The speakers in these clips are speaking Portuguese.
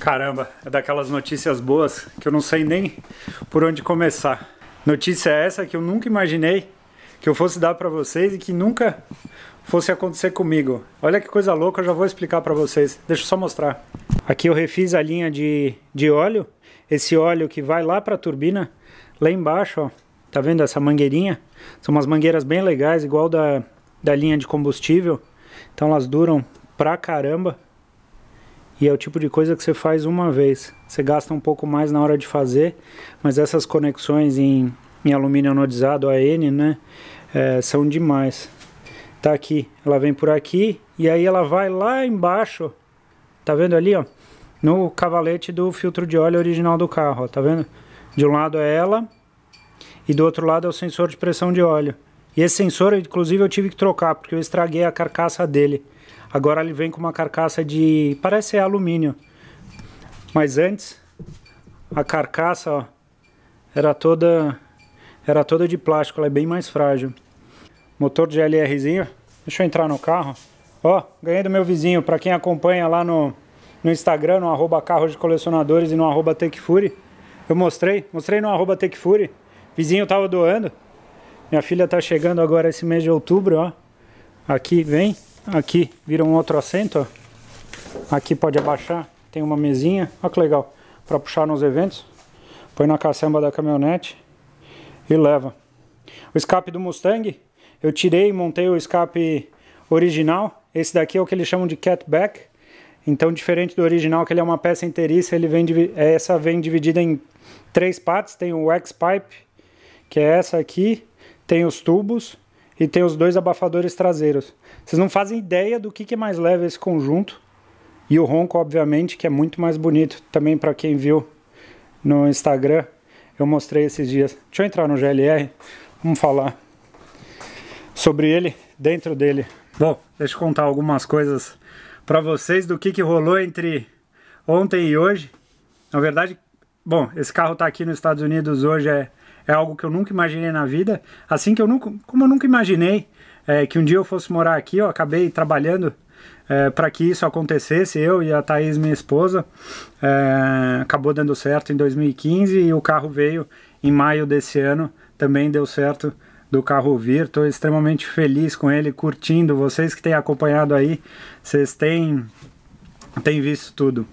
Caramba, é daquelas notícias boas que eu não sei nem por onde começar. Notícia é essa que eu nunca imaginei que eu fosse dar para vocês e que nunca fosse acontecer comigo. Olha que coisa louca, eu já vou explicar para vocês. Deixa eu só mostrar. Aqui eu refiz a linha de, de óleo. Esse óleo que vai lá para a turbina, lá embaixo, ó. Tá vendo essa mangueirinha? São umas mangueiras bem legais, igual da, da linha de combustível. Então elas duram pra caramba. E é o tipo de coisa que você faz uma vez. Você gasta um pouco mais na hora de fazer, mas essas conexões em, em alumínio anodizado, AN, né, é, são demais. Tá aqui, ela vem por aqui e aí ela vai lá embaixo, tá vendo ali, ó? No cavalete do filtro de óleo original do carro, ó, tá vendo? De um lado é ela e do outro lado é o sensor de pressão de óleo. E esse sensor, inclusive, eu tive que trocar porque eu estraguei a carcaça dele. Agora ele vem com uma carcaça de. parece ser alumínio. Mas antes a carcaça ó, era toda era toda de plástico, ela é bem mais frágil. Motor de LRzinho. Deixa eu entrar no carro. Ó, ganhei do meu vizinho, para quem acompanha lá no, no Instagram, no arroba carros de colecionadores e no arroba Takefury. Eu mostrei, mostrei no arroba Takefury. Vizinho tava doando. Minha filha tá chegando agora esse mês de outubro, ó. Aqui, vem. Aqui vira um outro assento, ó. Aqui pode abaixar, tem uma mesinha, olha que legal. Para puxar nos eventos, põe na caçamba da caminhonete e leva. O escape do Mustang, eu tirei e montei o escape original. Esse daqui é o que eles chamam de catback. Então, diferente do original, que ele é uma peça inteiriça, ele vem, essa vem dividida em três partes. Tem o X-Pipe, que é essa aqui. Tem os tubos e tem os dois abafadores traseiros. Vocês não fazem ideia do que, é mais leve esse conjunto. E o ronco, obviamente, que é muito mais bonito. Também para quem viu no Instagram, eu mostrei esses dias. Deixa eu entrar no GLR, vamos falar sobre ele, dentro dele. Bom, deixa eu contar algumas coisas para vocês do que, que rolou entre ontem e hoje. Na verdade, bom, esse carro está aqui nos Estados Unidos hoje, é é algo que eu nunca imaginei na vida. Assim que eu nunca, como eu nunca imaginei é, que um dia eu fosse morar aqui, eu acabei trabalhando é, para que isso acontecesse, eu e a Thaís, minha esposa, é, acabou dando certo em 2015 e o carro veio em maio desse ano, também deu certo do carro vir, estou extremamente feliz com ele, curtindo, vocês que têm acompanhado aí, vocês têm, têm visto tudo.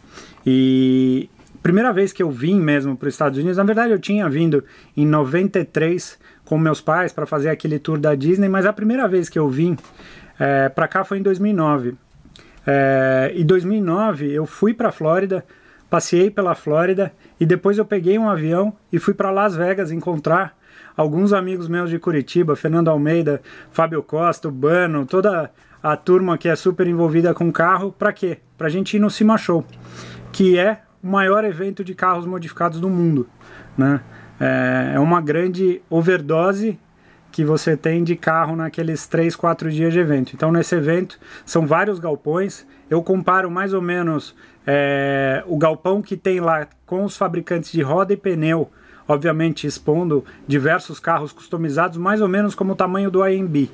E, primeira vez que eu vim mesmo para os Estados Unidos, na verdade eu tinha vindo em 93 com meus pais para fazer aquele tour da Disney, mas a primeira vez que eu vim é, para cá foi em 2009. É, em 2009 eu fui para a Flórida, passei pela Flórida e depois eu peguei um avião e fui para Las Vegas encontrar alguns amigos meus de Curitiba, Fernando Almeida, Fábio Costa, Urbano, toda a turma que é super envolvida com carro, para quê? Para a gente ir no Cima Show, que é o maior evento de carros modificados do mundo. Né? É, é uma grande overdose que você tem de carro naqueles 3, 4 dias de evento. Então, nesse evento, são vários galpões. Eu comparo mais ou menos é, o galpão que tem lá com os fabricantes de roda e pneu, obviamente expondo diversos carros customizados, mais ou menos como o tamanho do AMB,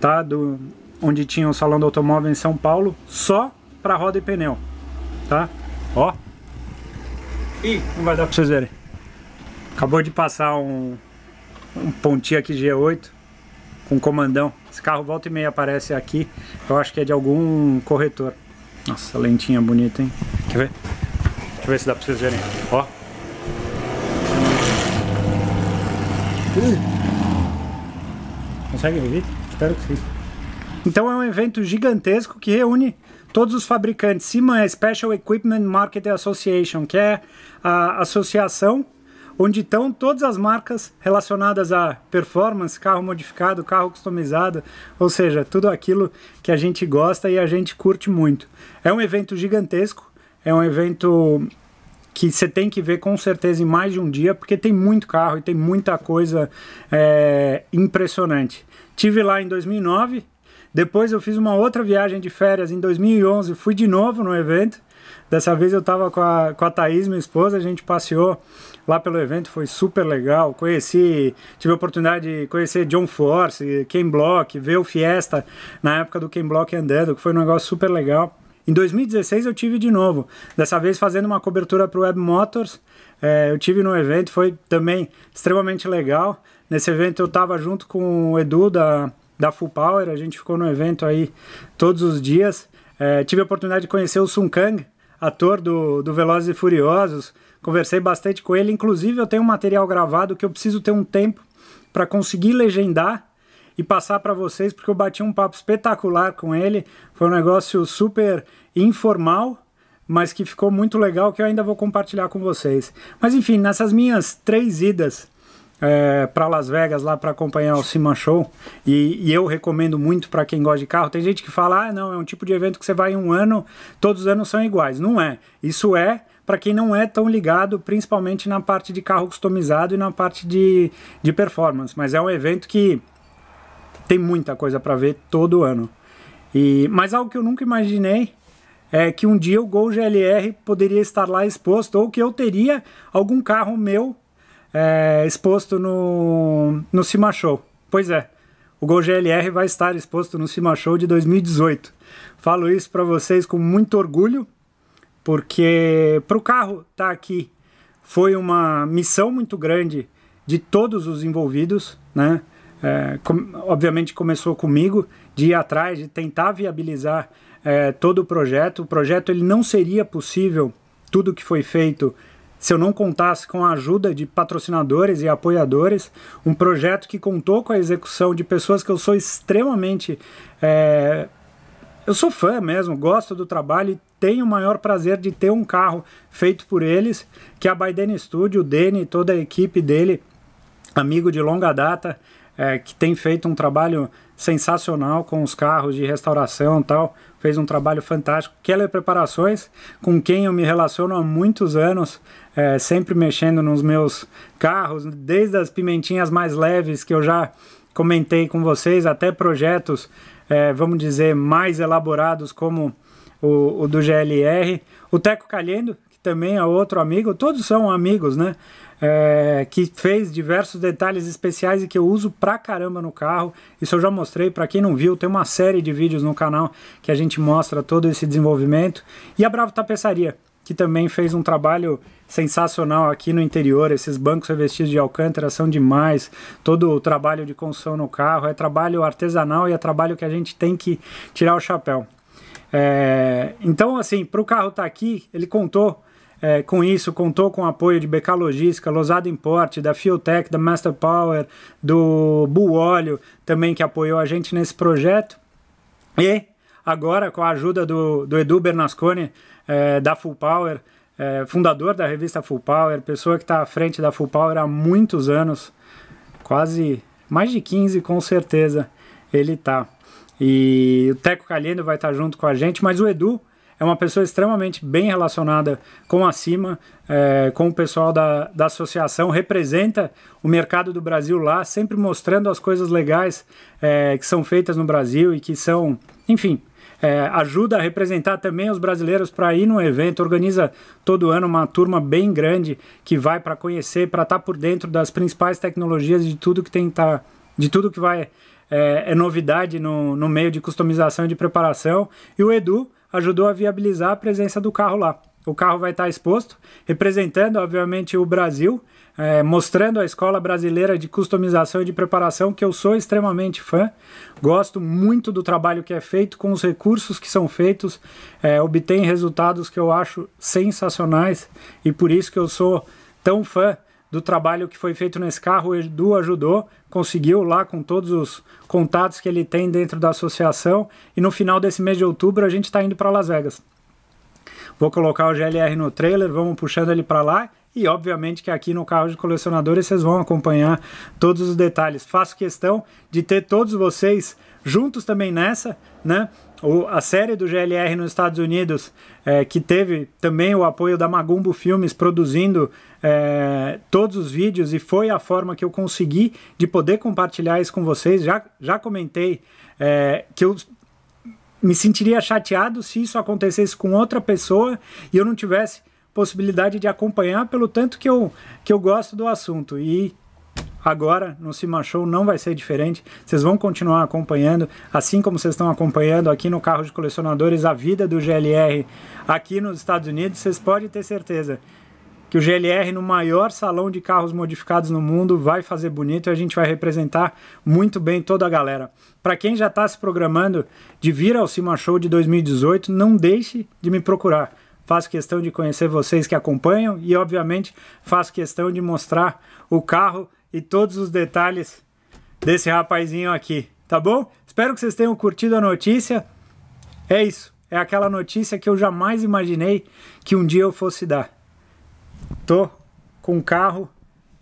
tá? do, onde tinha o Salão do Automóvel em São Paulo, só para roda e pneu. Tá? Ó, Ih, não vai dar pra vocês verem. Acabou de passar um, um aqui G8 com um comandão. Esse carro volta e meia aparece aqui. Eu acho que é de algum corretor. Nossa, lentinha bonita, hein? Quer ver? Deixa eu ver se dá pra vocês verem. Ó. Consegue ver? Espero que sim. Então é um evento gigantesco que reúne todos os fabricantes, CIMA é Special Equipment Market Association, que é a associação onde estão todas as marcas relacionadas a performance, carro modificado, carro customizado, ou seja, tudo aquilo que a gente gosta e a gente curte muito. É um evento gigantesco, é um evento que você tem que ver com certeza em mais de um dia, porque tem muito carro e tem muita coisa é, impressionante. Tive lá em 2009, depois eu fiz uma outra viagem de férias em 2011, fui de novo no evento. Dessa vez eu estava com a, com a Thaís, minha esposa, a gente passeou lá pelo evento, foi super legal. Conheci, tive a oportunidade de conhecer John Force, Ken Block, ver o Fiesta na época do Ken Block andando, que foi um negócio super legal. Em 2016 eu tive de novo, dessa vez fazendo uma cobertura para o Web Motors. É, eu tive no evento, foi também extremamente legal. Nesse evento eu estava junto com o Edu da da Full Power. A gente ficou no evento aí todos os dias. É, tive a oportunidade de conhecer o Sun Kang, ator do, do Velozes e Furiosos. Conversei bastante com ele. Inclusive, eu tenho um material gravado que eu preciso ter um tempo para conseguir legendar e passar para vocês, porque eu bati um papo espetacular com ele. Foi um negócio super informal, mas que ficou muito legal, que eu ainda vou compartilhar com vocês. Mas enfim, nessas minhas três idas é, para Las Vegas lá para acompanhar o Siman Show e, e, eu recomendo muito para quem gosta de carro. Tem gente que fala, ah, não, é um tipo de evento que você vai em um ano, todos os anos são iguais. Não é. Isso é para quem não é tão ligado, principalmente na parte de carro customizado e na parte de, de performance. Mas é um evento que tem muita coisa para ver todo ano. E, mas algo que eu nunca imaginei é que um dia o Gol GLR poderia estar lá exposto ou que eu teria algum carro meu é, exposto no, no Cima Show. Pois é, o Gol GLR vai estar exposto no Cima Show de 2018. Falo isso para vocês com muito orgulho, porque para o carro estar tá aqui foi uma missão muito grande de todos os envolvidos, né? É, com, obviamente começou comigo de ir atrás, de tentar viabilizar é, todo o projeto. O projeto ele não seria possível tudo que foi feito se eu não contasse com a ajuda de patrocinadores e apoiadores, um projeto que contou com a execução de pessoas que eu sou extremamente. É, eu sou fã mesmo, gosto do trabalho e tenho o maior prazer de ter um carro feito por eles, que é a Biden Studio, o Dene e toda a equipe dele, amigo de longa data, é, que tem feito um trabalho sensacional com os carros de restauração e tal. Fez um trabalho fantástico. Keller é Preparações, com quem eu me relaciono há muitos anos, é, sempre mexendo nos meus carros, desde as pimentinhas mais leves que eu já comentei com vocês, até projetos, é, vamos dizer, mais elaborados como o, o do GLR. O Teco Calhendo, que também é outro amigo, todos são amigos, né? é, que fez diversos detalhes especiais e que eu uso pra caramba no carro. Isso eu já mostrei, para quem não viu, tem uma série de vídeos no canal que a gente mostra todo esse desenvolvimento. E a Bravo Tapeçaria, que também fez um trabalho sensacional aqui no interior. Esses bancos revestidos de alcântara são demais. Todo o trabalho de construção no carro é trabalho artesanal e é trabalho que a gente tem que tirar o chapéu. É... então, assim, para o carro estar tá aqui, ele contou é, com isso, contou com o apoio de BK Logística, Losada Importe, da Fiotech, da Master Power, do Buólio, também que apoiou a gente nesse projeto. E agora, com a ajuda do, do Edu Bernasconi, é, da Full Power, é, fundador da revista Full Power, pessoa que está à frente da Full Power há muitos anos, quase mais de 15 com certeza ele está E o Teco Calhendo vai estar tá junto com a gente, mas o Edu é uma pessoa extremamente bem relacionada com a CIMA, é, com o pessoal da, da associação, representa o mercado do Brasil lá, sempre mostrando as coisas legais é, que são feitas no Brasil e que são, enfim, é, ajuda a representar também os brasileiros para ir num evento, organiza todo ano uma turma bem grande que vai para conhecer, para estar tá por dentro das principais tecnologias de tudo que tem tá, de tudo que vai é, é novidade no, no meio de customização e de preparação. E o Edu ajudou a viabilizar a presença do carro lá. O carro vai estar exposto, representando, obviamente, o Brasil, é, mostrando a escola brasileira de customização e de preparação, que eu sou extremamente fã. Gosto muito do trabalho que é feito, com os recursos que são feitos, é, obtém resultados que eu acho sensacionais e por isso que eu sou tão fã do trabalho que foi feito nesse carro. O Edu ajudou, conseguiu lá com todos os contatos que ele tem dentro da associação. E no final desse mês de outubro a gente está indo para Las Vegas. Vou colocar o GLR no trailer, vamos puxando ele para lá. E obviamente que aqui no carro de colecionadores vocês vão acompanhar todos os detalhes. Faço questão de ter todos vocês juntos também nessa, né? O, a série do GLR nos Estados Unidos, é, que teve também o apoio da Magumbo Filmes produzindo é, todos os vídeos, e foi a forma que eu consegui de poder compartilhar isso com vocês. Já, já comentei é, que eu me sentiria chateado se isso acontecesse com outra pessoa e eu não tivesse possibilidade de acompanhar pelo tanto que eu, que eu gosto do assunto. E agora no Cima Show não vai ser diferente. Vocês vão continuar acompanhando, assim como vocês estão acompanhando aqui no Carro de Colecionadores a vida do GLR aqui nos Estados Unidos. Vocês podem ter certeza que o GLR, no maior salão de carros modificados no mundo, vai fazer bonito e a gente vai representar muito bem toda a galera. Para quem já está se programando de vir ao Cima Show de 2018, não deixe de me procurar. Faço questão de conhecer vocês que acompanham e, obviamente, faço questão de mostrar o carro e todos os detalhes desse rapazinho aqui, tá bom? Espero que vocês tenham curtido a notícia. É isso, é aquela notícia que eu jamais imaginei que um dia eu fosse dar. Tô com um carro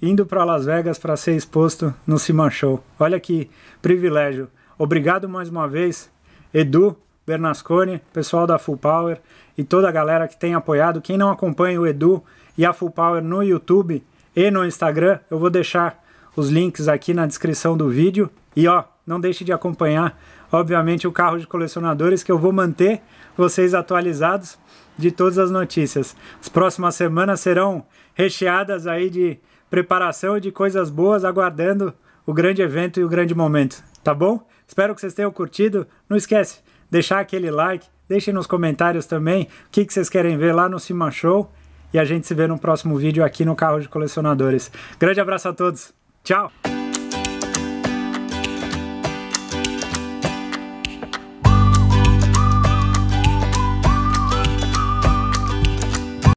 indo para Las Vegas para ser exposto no Cima Show. Olha que privilégio. Obrigado mais uma vez, Edu Bernasconi, pessoal da Full Power e toda a galera que tem apoiado. Quem não acompanha o Edu e a Full Power no YouTube, e no Instagram. Eu vou deixar os links aqui na descrição do vídeo. E ó, não deixe de acompanhar, obviamente, o carro de colecionadores que eu vou manter vocês atualizados de todas as notícias. As próximas semanas serão recheadas aí de preparação e de coisas boas, aguardando o grande evento e o grande momento, tá bom? Espero que vocês tenham curtido. Não esquece, deixar aquele like, deixem nos comentários também o que, que vocês querem ver lá no Cima Show e a gente se vê no próximo vídeo aqui no Carro de Colecionadores. Grande abraço a todos. Tchau!